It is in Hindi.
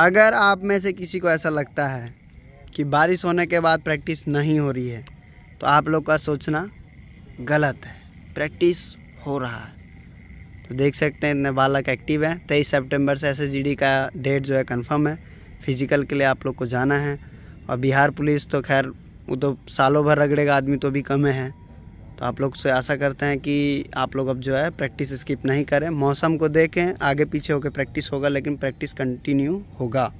अगर आप में से किसी को ऐसा लगता है कि बारिश होने के बाद प्रैक्टिस नहीं हो रही है तो आप लोग का सोचना गलत है प्रैक्टिस हो रहा है तो देख सकते हैं इतने बालक एक्टिव हैं तेईस सितंबर से एसएसजीडी का डेट जो है कंफर्म है फिजिकल के लिए आप लोग को जाना है और बिहार पुलिस तो खैर वो तो सालों भर रगड़ेगा आदमी तो भी कम है तो आप लोग से आशा करते हैं कि आप लोग अब जो है प्रैक्टिस स्किप नहीं करें मौसम को देखें आगे पीछे होकर प्रैक्टिस होगा लेकिन प्रैक्टिस कंटिन्यू होगा